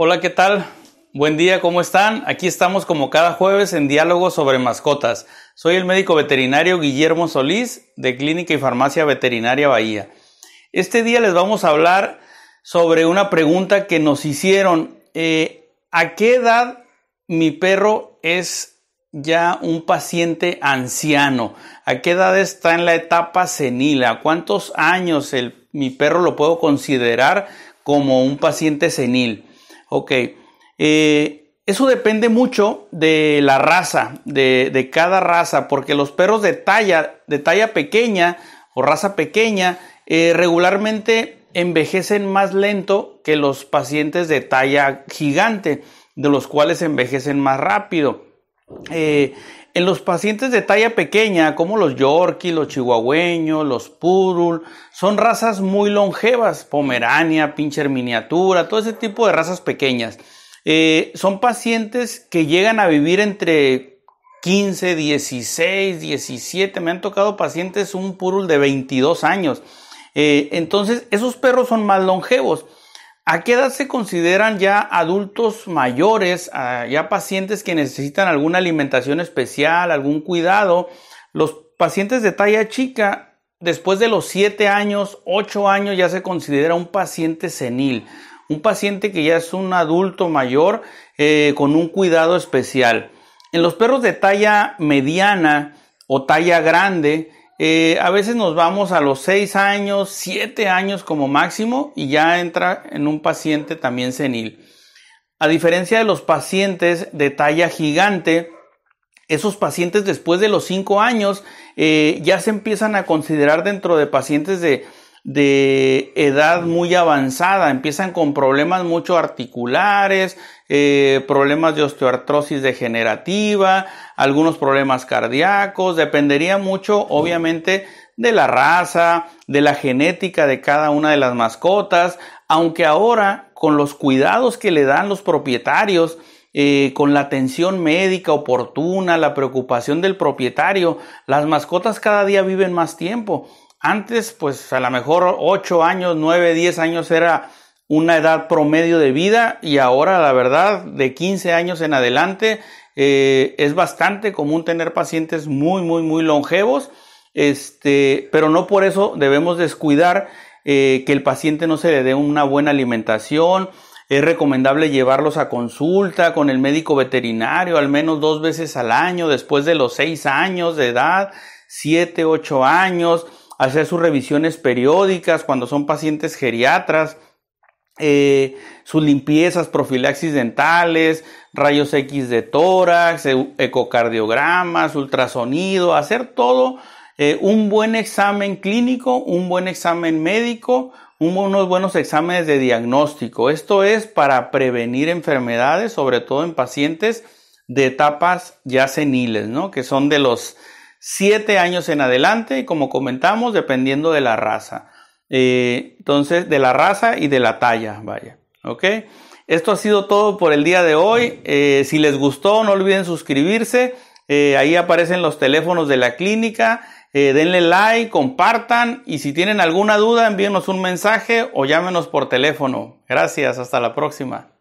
Hola, ¿qué tal? Buen día, ¿cómo están? Aquí estamos como cada jueves en Diálogo sobre Mascotas. Soy el médico veterinario Guillermo Solís de Clínica y Farmacia Veterinaria Bahía. Este día les vamos a hablar sobre una pregunta que nos hicieron. Eh, ¿A qué edad mi perro es ya un paciente anciano? ¿A qué edad está en la etapa senil? ¿A cuántos años mi perro lo puedo considerar como un paciente senil? Ok. Eh, eso depende mucho de la raza, de, de, cada raza, porque los perros de talla, de talla pequeña o raza pequeña, eh, regularmente envejecen más lento que los pacientes de talla gigante, de los cuales envejecen más rápido. Eh, en los pacientes de talla pequeña, como los Yorkie, los chihuahueños, los Purul, son razas muy longevas, Pomerania, Pincher miniatura, todo ese tipo de razas pequeñas. Eh, son pacientes que llegan a vivir entre 15, 16, 17. Me han tocado pacientes, un Purul de 22 años. Eh, entonces, esos perros son más longevos. ¿A qué edad se consideran ya adultos mayores, ya pacientes que necesitan alguna alimentación especial, algún cuidado? Los pacientes de talla chica, después de los 7 años, 8 años, ya se considera un paciente senil, un paciente que ya es un adulto mayor eh, con un cuidado especial. En los perros de talla mediana o talla grande, eh, a veces nos vamos a los 6 años, 7 años como máximo y ya entra en un paciente también senil. A diferencia de los pacientes de talla gigante, esos pacientes después de los 5 años eh, ya se empiezan a considerar dentro de pacientes de de edad muy avanzada, empiezan con problemas mucho articulares, eh, problemas de osteoartrosis degenerativa, algunos problemas cardíacos, dependería mucho obviamente de la raza, de la genética de cada una de las mascotas, aunque ahora con los cuidados que le dan los propietarios, eh, con la atención médica oportuna, la preocupación del propietario, las mascotas cada día viven más tiempo antes, pues a lo mejor 8 años, 9, 10 años era una edad promedio de vida y ahora la verdad de 15 años en adelante eh, es bastante común tener pacientes muy, muy, muy longevos, este, pero no por eso debemos descuidar eh, que el paciente no se le dé una buena alimentación, es recomendable llevarlos a consulta con el médico veterinario al menos dos veces al año, después de los seis años de edad, siete, ocho años hacer sus revisiones periódicas cuando son pacientes geriatras, eh, sus limpiezas, profilaxis dentales, rayos X de tórax, ecocardiogramas, ultrasonido, hacer todo eh, un buen examen clínico, un buen examen médico, unos buenos exámenes de diagnóstico. Esto es para prevenir enfermedades, sobre todo en pacientes de etapas ya seniles, ¿no? Que son de los 7 años en adelante, como comentamos, dependiendo de la raza. Eh, entonces, de la raza y de la talla, vaya. ¿Ok? Esto ha sido todo por el día de hoy. Eh, si les gustó, no olviden suscribirse. Eh, ahí aparecen los teléfonos de la clínica. denle like, compartan y si tienen alguna duda, envíenos un mensaje o llámenos por teléfono. Gracias, hasta la próxima.